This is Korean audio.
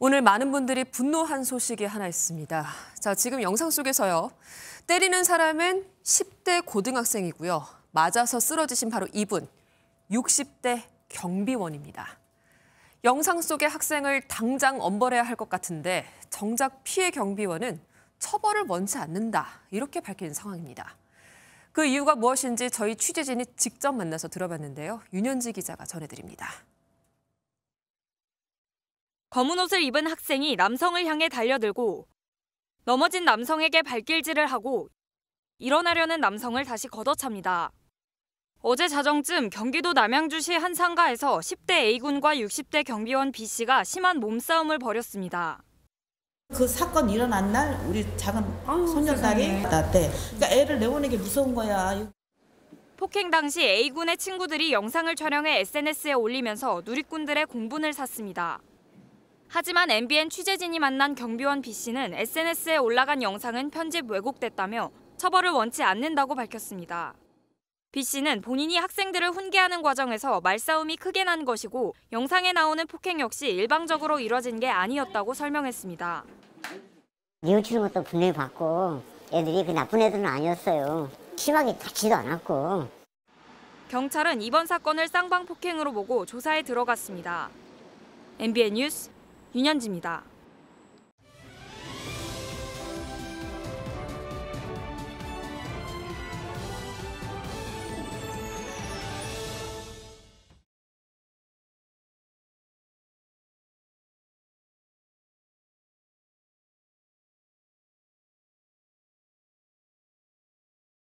오늘 많은 분들이 분노한 소식이 하나 있습니다. 자, 지금 영상 속에서요. 때리는 사람은 10대 고등학생이고요. 맞아서 쓰러지신 바로 이분, 60대 경비원입니다. 영상 속의 학생을 당장 엄벌해야 할 것 같은데 정작 피해 경비원은 처벌을 원치 않는다. 이렇게 밝힌 상황입니다. 그 이유가 무엇인지 저희 취재진이 직접 만나서 들어봤는데요. 윤현지 기자가 전해드립니다. 검은 옷을 입은 학생이 남성을 향해 달려들고 넘어진 남성에게 발길질을 하고 일어나려는 남성을 다시 걷어찹니다. 어제 자정쯤 경기도 남양주시 한 상가에서 10대 A군과 60대 경비원 B씨가 심한 몸싸움을 벌였습니다. 그 사건 일어난 날 우리 작은 손녀딸이 낳았대. 그러니까 애를 내보내기 무서운 거야. 폭행 당시 A군의 친구들이 영상을 촬영해 SNS에 올리면서 누리꾼들의 공분을 샀습니다. 하지만 MBN 취재진이 만난 경비원 B씨는 SNS에 올라간 영상은 편집 왜곡됐다며 처벌을 원치 않는다고 밝혔습니다. B씨는 본인이 학생들을 훈계하는 과정에서 말싸움이 크게 난 것이고 영상에 나오는 폭행 역시 일방적으로 이뤄진 게 아니었다고 설명했습니다. 뉘우치는 것도 분명히 봤고 애들이 그 나쁜 애들은 아니었어요. 심하게 다치도 않았고. 경찰은 이번 사건을 쌍방 폭행으로 보고 조사에 들어갔습니다. MBN 뉴스 윤현지입니다.